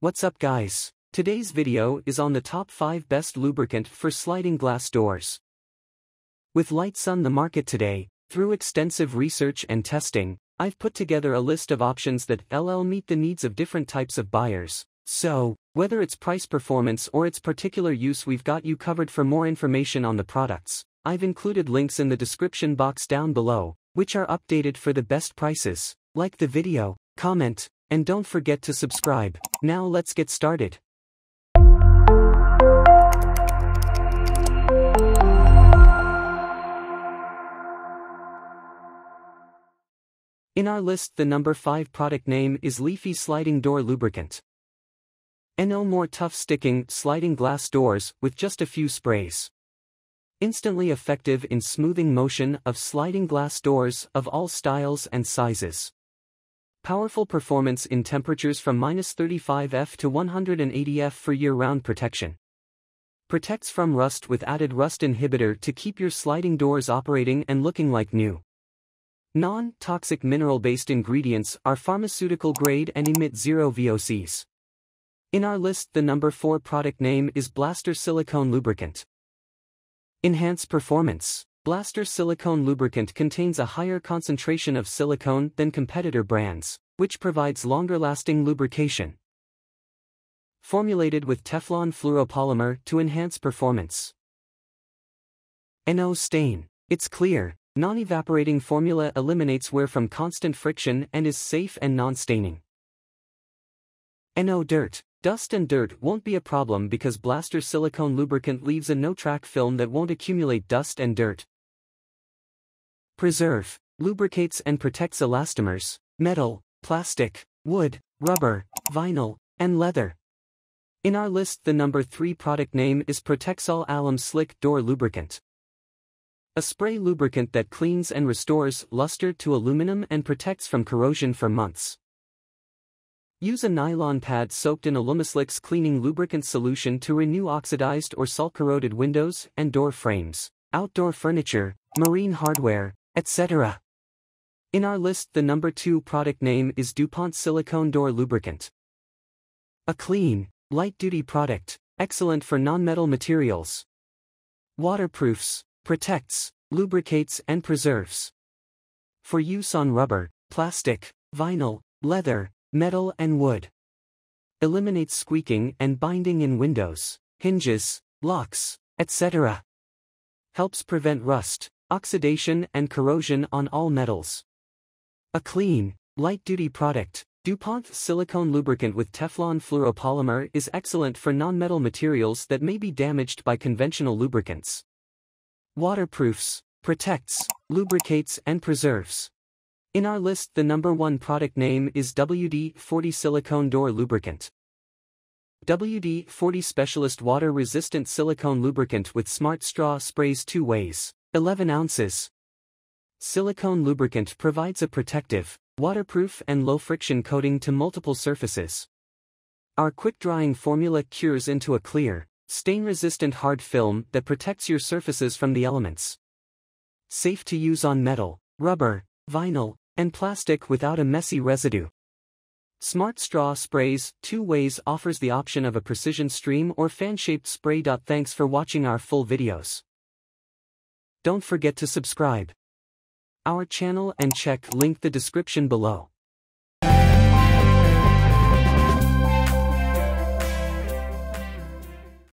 What's up guys? Today's video is on the top 5 best lubricant for sliding glass doors. With lights on the market today, through extensive research and testing, I've put together a list of options that LL meet the needs of different types of buyers. So, whether it's price performance or its particular use we've got you covered for more information on the products. I've included links in the description box down below, which are updated for the best prices. Like the video, comment, and don't forget to subscribe. Now let's get started. In our list the number 5 product name is Leafy Sliding Door Lubricant. no more tough sticking, sliding glass doors with just a few sprays. Instantly effective in smoothing motion of sliding glass doors of all styles and sizes. Powerful performance in temperatures from minus 35F to 180F for year-round protection. Protects from rust with added rust inhibitor to keep your sliding doors operating and looking like new. Non-toxic mineral-based ingredients are pharmaceutical grade and emit zero VOCs. In our list the number 4 product name is Blaster Silicone Lubricant. Enhance Performance Blaster Silicone Lubricant contains a higher concentration of silicone than competitor brands which provides longer-lasting lubrication. Formulated with Teflon fluoropolymer to enhance performance. NO stain. It's clear, non-evaporating formula eliminates wear from constant friction and is safe and non-staining. NO dirt. Dust and dirt won't be a problem because Blaster silicone lubricant leaves a no-track film that won't accumulate dust and dirt. Preserve. Lubricates and protects elastomers, metal, plastic, wood, rubber, vinyl, and leather. In our list the number 3 product name is Protexol Alum Slick Door Lubricant. A spray lubricant that cleans and restores luster to aluminum and protects from corrosion for months. Use a nylon pad soaked in Alumislick's cleaning lubricant solution to renew oxidized or salt-corroded windows and door frames, outdoor furniture, marine hardware, etc. In our list the number 2 product name is DuPont Silicone Door Lubricant. A clean, light-duty product, excellent for non-metal materials. Waterproofs, protects, lubricates and preserves. For use on rubber, plastic, vinyl, leather, metal and wood. Eliminates squeaking and binding in windows, hinges, locks, etc. Helps prevent rust, oxidation and corrosion on all metals. A clean, light-duty product, DuPont silicone lubricant with Teflon fluoropolymer is excellent for non-metal materials that may be damaged by conventional lubricants. Waterproofs, protects, lubricates and preserves. In our list the number one product name is WD-40 silicone door lubricant. WD-40 Specialist Water Resistant Silicone Lubricant with Smart Straw sprays two ways, 11 ounces, Silicone lubricant provides a protective, waterproof and low-friction coating to multiple surfaces. Our quick-drying formula cures into a clear, stain-resistant hard film that protects your surfaces from the elements. Safe to use on metal, rubber, vinyl, and plastic without a messy residue. Smart Straw Sprays Two Ways offers the option of a precision stream or fan-shaped spray. Thanks for watching our full videos. Don't forget to subscribe our channel and check link the description below.